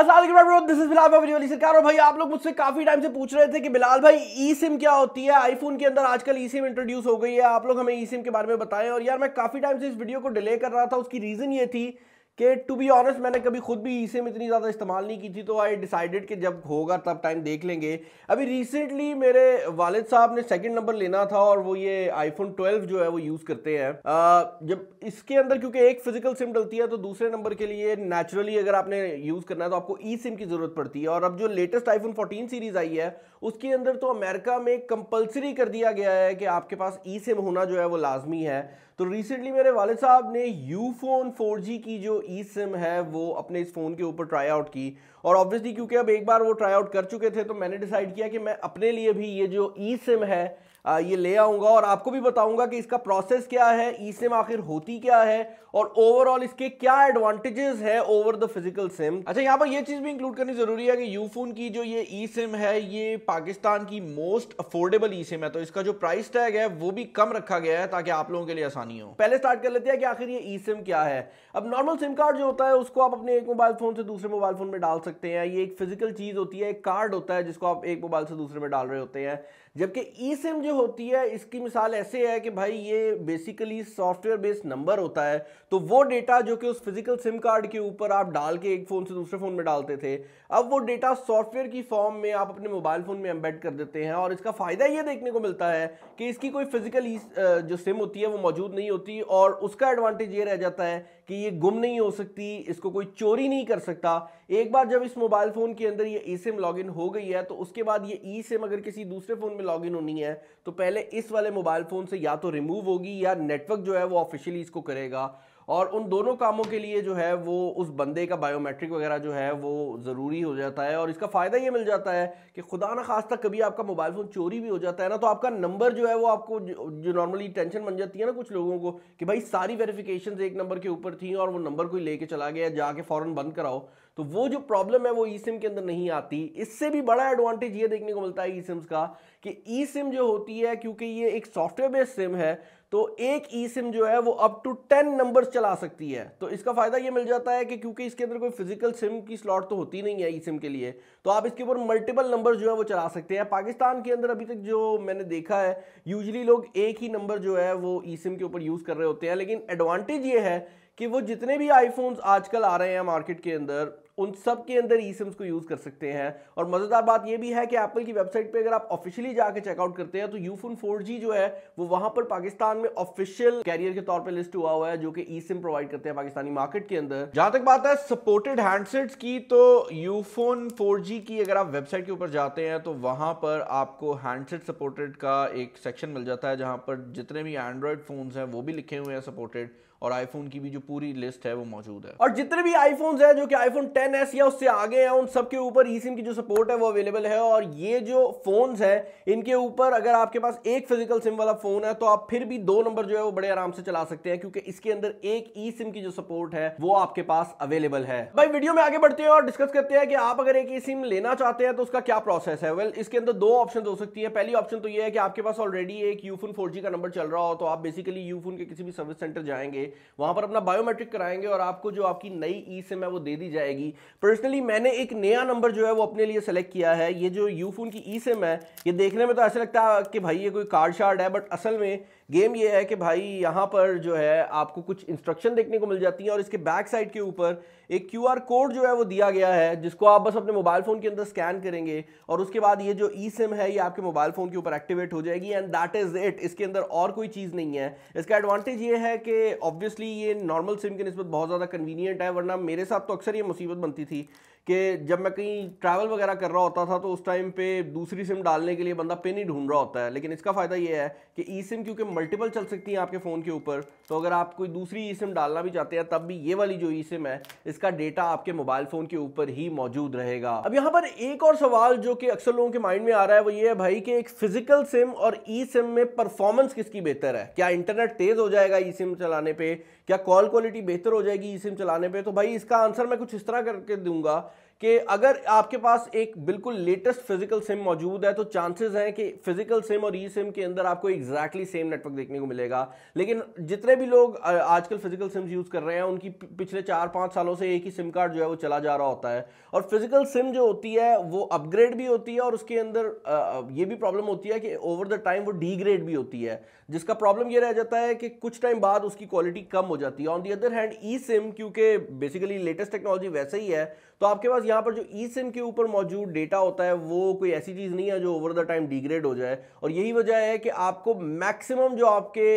everyone, this is Bilal भाई सरकार और भाई आप लोग मुझसे काफी टाइम से पूछ रहे थे कि बिलाल भाई ई सिम क्या होती है आईफोन के अंदर आजकल ई सिम इंट्रोड्यूस हो गई है आप लोग हमें ई सिम के बारे में बताएं और यार मैं काफी टाइम से इस वीडियो को डिले कर रहा था उसकी रीजन ये थी कि टू बी ऑनेस्ट मैंने कभी खुद भी ई सिम इतनी ज़्यादा इस्तेमाल नहीं की थी तो आई डिसाइडेड कि जब होगा तब टाइम देख लेंगे अभी रिसेंटली मेरे वालिद साहब ने सेकंड नंबर लेना था और वो ये आईफोन 12 जो है वो यूज़ करते हैं जब इसके अंदर क्योंकि एक फिजिकल सिम डलती है तो दूसरे नंबर के लिए नेचुरली अगर आपने यूज़ करना है तो आपको ई सिम की ज़रूरत पड़ती है और अब जो लेटेस्ट आईफोन फोर्टीन सीरीज़ आई है उसके अंदर तो अमेरिका में कंपलसरी कर दिया गया है कि आपके पास ई सिम होना जो है वो लाजमी है तो रिसेंटली मेरे वाले साहब ने यू फ़ोन फोर की जो ई सिम है वो अपने इस फ़ोन के ऊपर ट्राई आउट की और ऑब्वियसली क्योंकि अब एक बार वो ट्राई आउट कर चुके थे तो मैंने डिसाइड किया कि मैं अपने लिए भी ये जो ई सिम है आ, ये ले आऊंगा और आपको भी बताऊंगा कि इसका प्रोसेस क्या है ई सिम आखिर होती क्या है और ओवरऑल इसके क्या एडवांटेजेस है ओवर द फिजिकल सिम अच्छा यहाँ पर यह चीज़ भी इंक्लूड करनी ज़रूरी है कि यू फोन की जो ये ई सिम है ये पाकिस्तान की मोस्ट अफोर्डेबल ई सिम है तो इसका जो प्राइस टैग है वो भी कम रखा गया है ताकि आप लोगों के लिए आसानी हो पहले स्टार्ट कर लेते हैं कि आखिर ये ई सिम क्या है अब नॉर्मल सिम कार्ड जो होता है उसको आप अपने एक मोबाइल फोन से दूसरे मोबाइल फोन में डाल सकते हैं ये एक फिजिकल चीज होती है एक कार्ड होता है जिसको आप एक मोबाइल से दूसरे में डाल रहे होते हैं जबकि ई सिम जो होती है इसकी मिसाल ऐसे है कि भाई ये बेसिकली सॉफ्टवेयर बेस्ड नंबर होता है तो वो डेटा जो कि उस फिजिकल सिम कार्ड के ऊपर आप डाल के एक फोन से दूसरे फोन में डालते थे अब वो डेटा सॉफ्टवेयर की फॉर्म में आप अपने मोबाइल फोन में एम्बेड कर देते हैं और इसका फ़ायदा ये देखने को मिलता है कि इसकी कोई फिज़िकल जो सिम होती है वो मौजूद नहीं होती और उसका एडवांटेज ये रह जाता है कि ये गुम नहीं हो सकती इसको कोई चोरी नहीं कर सकता एक बार जब इस मोबाइल फ़ोन के अंदर ये ई सिम लॉगिन हो गई है तो उसके बाद ये ई सिम अगर किसी दूसरे फ़ोन में लॉगिन होनी है तो पहले इस वाले मोबाइल फ़ोन से या तो रिमूव होगी या नेटवर्क जो है वो ऑफिशियली इसको करेगा और उन दोनों कामों के लिए जो है वो उस बंदे का बायोमेट्रिक वगैरह जो है वो ज़रूरी हो जाता है और इसका फ़ायदा ये मिल जाता है कि खुदा ना खास्ता कभी आपका मोबाइल फ़ोन चोरी भी हो जाता है ना तो आपका नंबर जो है वो आपको जो नॉर्मली टेंशन बन जाती है ना कुछ लोगों को कि भाई सारी वेरिफिकेशन एक नंबर के ऊपर थी और वो नंबर कोई लेके चला गया जाके फ़ौर बंद कराओ तो वो जो प्रॉब्लम है वो ई सिम के अंदर नहीं आती इससे भी बड़ा एडवांटेज ये देखने को मिलता है ई सिम्स का कि ई सिम जो होती है क्योंकि ये एक सॉफ्टवेयर बेस्ड सिम है तो एक ई सिम जो है वो अप टू टेन नंबर्स चला सकती है तो इसका फायदा ये मिल जाता है कि क्योंकि इसके अंदर कोई फिजिकल सिम की स्लॉट तो होती नहीं है ई सिम के लिए तो आप इसके ऊपर मल्टीपल नंबर जो है वो चला सकते हैं पाकिस्तान के अंदर अभी तक जो मैंने देखा है यूजली लोग एक ही नंबर जो है वो ई सिम के ऊपर यूज़ कर रहे होते हैं लेकिन एडवांटेज ये है कि वो जितने भी आईफोन्स आजकल आ रहे हैं मार्केट के अंदर उन सब के अंदर ई सिम्स को यूज़ कर सकते हैं और मज़ेदार बात यह भी है कि एप्पल की वेबसाइट पे अगर आप ऑफिशियली जाकर चेकआउट करते हैं तो यूफोन फोन फोर जो है वो वहां पर पाकिस्तान में ऑफिशियल कैरियर के तौर पे लिस्ट हुआ हुआ है जो कि ई सिम प्रोवाइड करते हैं पाकिस्तानी मार्केट के अंदर जहां तक बात है सपोर्टेड हैंडसेट्स की तो यूफोन फोर की अगर आप वेबसाइट के ऊपर जाते हैं तो वहां पर आपको हैंडसेट सपोर्टेड का एक सेक्शन मिल जाता है जहां पर जितने भी एंड्रॉयड फ़ोन्स हैं वो भी लिखे हुए हैं सपोर्टेड और आईफोन की भी जो पूरी लिस्ट है वो मौजूद है और जितने भी आईफोन्स हैं जो कि आईफोन टेन एस या उससे आगे हैं उन सबके ऊपर ई सिम की जो सपोर्ट है वो अवेलेबल है और ये जो फ़ोन्स हैं इनके ऊपर अगर आपके पास एक फिजिकल सिम वाला फ़ोन है तो आप फिर भी दो नंबर जो है वो बड़े आराम से चला सकते हैं क्योंकि इसके अंदर एक ई सिम की जो सपोर्ट है वो आपके पास अवेलेबल है भाई वीडियो में आगे बढ़ते हैं और डिस्कस करते हैं कि आप अगर एक ई सिम लेना चाहते हैं तो उसका क्या प्रोसेस है वेल इसके अंदर दो ऑप्शन हो सकती है पहली ऑप्शन तो ये है कि आपके पास ऑलरेडी एक यूफोन फोर का नंबर चल रहा हो तो आप बेसिकली यूफोन के किसी भी सर्विस सेंटर जाएंगे वहां पर अपना बायोमेट्रिक कराएंगे और आपको जो आपकी नई ई सिम है वो दे दी जाएगी जाएगी पर्सनली मैंने एक नया नंबर जो है वो अपने लिए सेलेक्ट किया है ये जो यूफोन की ई सिम है ये देखने में तो ऐसा लगता है कि भाई ये कोई कार्ड शार्ड है बट असल में गेम ये है कि भाई यहाँ पर जो है आपको कुछ इंस्ट्रक्शन देखने को मिल जाती हैं और इसके बैक साइड के ऊपर एक क्यू कोड जो है वो दिया गया है जिसको आप बस अपने मोबाइल फ़ोन के अंदर स्कैन करेंगे और उसके बाद ये जो ई सिम है ये आपके मोबाइल फ़ोन के ऊपर एक्टिवेट हो जाएगी एंड दैट इज़ इट इसके अंदर और कोई चीज़ नहीं है इसका एडवांटेज ये है कि ऑब्वियसली ये नॉर्मल सिम के नस्बत बहुत ज़्यादा कन्वीनियंट है वरना मेरे साथ तो अक्सर ये मुसीबत बनती थी कि जब मैं कहीं ट्रैवल वगैरह कर रहा होता था तो उस टाइम पे दूसरी सिम डालने के लिए बंदा पिन ही ढूंढ रहा होता है लेकिन इसका फ़ायदा ये है कि ई सिम क्योंकि मल्टीपल चल सकती हैं आपके फ़ोन के ऊपर तो अगर आप कोई दूसरी ई सिम डालना भी चाहते हैं तब भी ये वाली जो ई सिम है इसका डेटा आपके मोबाइल फ़ोन के ऊपर ही मौजूद रहेगा अब यहाँ पर एक और सवाल जो कि अक्सर लोगों के माइंड में आ रहा है वो ये है भाई कि एक फिजिकल सिम और ई सिम में परफॉर्मेंस किसकी बेहतर है क्या इंटरनेट तेज़ हो जाएगा ई सिम चलाने पर क्या कॉल क्वालिटी बेहतर हो जाएगी ई सिम चलाने पे तो भाई इसका आंसर मैं कुछ इस तरह करके दूंगा कि अगर आपके पास एक बिल्कुल लेटेस्ट फिजिकल सिम मौजूद है तो चांसेस हैं कि फिजिकल सिम और ई सिम के अंदर आपको एग्जैक्टली सेम नेटवर्क देखने को मिलेगा लेकिन जितने भी लोग आजकल फिजिकल सिम्स यूज़ कर रहे हैं उनकी पिछले चार पांच सालों से एक ही सिम कार्ड जो है वो चला जा रहा होता है और फिजिकल सिम जो होती है वो अपग्रेड भी होती है और उसके अंदर ये भी प्रॉब्लम होती है कि ओवर द टाइम वो डीग्रेड भी होती है जिसका प्रॉब्लम ये रह जाता है कि कुछ टाइम बाद उसकी क्वालिटी कम हो जाती है on the other hand e SIM क्योंकि बेसिकली लेटेस्ट टेक्नोलॉजी वैसे ही है तो आपके पास यहाँ पर जो ई सिम के ऊपर मौजूद डेटा होता है वो कोई ऐसी चीज़ नहीं है जो ओवर द टाइम डिग्रेड हो जाए और यही वजह है कि आपको मैक्सिमम जो आपके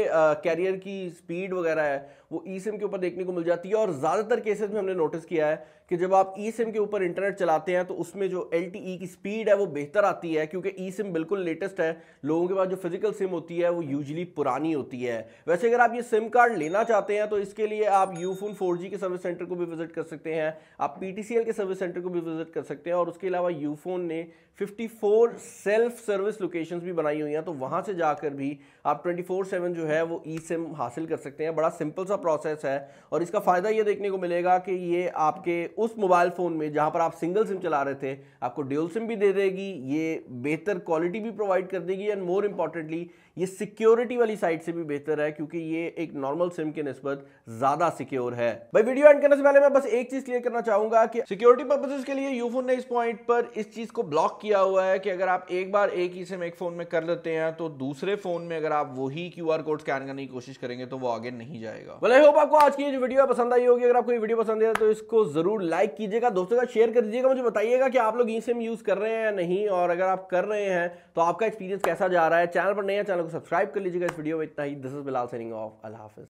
कैरियर की स्पीड वगैरह है वो ई सिम के ऊपर देखने को मिल जाती है और ज़्यादातर केसेस में हमने नोटिस किया है कि जब आप ई सिम के ऊपर इंटरनेट चलाते हैं तो उसमें जो एल e की स्पीड है वो बेहतर आती है क्योंकि ई सिम बिल्कुल लेटेस्ट है लोगों के पास जो फिजिकल सिम होती है वो यूजली पुरानी होती है वैसे अगर आप ये सिम कार्ड लेना चाहते हैं तो इसके लिए आप यूफोन फोर के सर्विस सेंटर को भी विजिट कर सकते हैं आप पी के सर्विस सेंटर को भी विजिट कर सकते हैं और उसके अलावा यूफोन ने 54 सेल्फ सर्विस लोकेशंस भी बनाई हुई हैं तो वहाँ से जाकर भी आप 24/7 जो है वो ई सिम हासिल कर सकते हैं बड़ा सिंपल सा प्रोसेस है और इसका फ़ायदा ये देखने को मिलेगा कि ये आपके उस मोबाइल फ़ोन में जहाँ पर आप सिंगल सिम चला रहे थे आपको ड्यूल सिम भी दे देगी ये बेहतर क्वालिटी भी प्रोवाइड कर देगी एंड मोर इम्पॉर्टेंटली ये सिक्योरिटी वाली साइड से भी बेहतर है क्योंकि ये एक नॉर्मल सिम के नस्बत ज़्यादा सिक्योर है भाई वीडियो एंड करने से पहले मैं बस एक चीज़ क्लियर करना चाहूँगा कि सिक्योरिटी पर पर्पसेस के लिए यूफोन ने इस पॉइंट पर इस चीज़ को ब्लॉक किया हुआ है कि अगर आप एक बार एक ही सिम एक फ़ोन में कर लेते हैं तो दूसरे फ़ोन में अगर आप वही क्यू आर कोड स्कैन करने की कोशिश करेंगे तो वो आगे नहीं जाएगा वेल होप आपको आज की वीडियो पसंद आई होगी अगर आपको ये वीडियो पसंद है तो इसको ज़रूर लाइक कीजिएगा दोस्तों का शेयर कर दीजिएगा मुझे बताइएगा कि आप लोग ई सिम यूज़ कर रहे हैं या नहीं और अगर आप कर रहे हैं तो आपका एक्सपीरियंस कैसा जा रहा है चैनल पर नया चैनल को सब्सक्राइब कर लीजिएगा इस वीडियो में इतना ही this is Bilal signing off Allah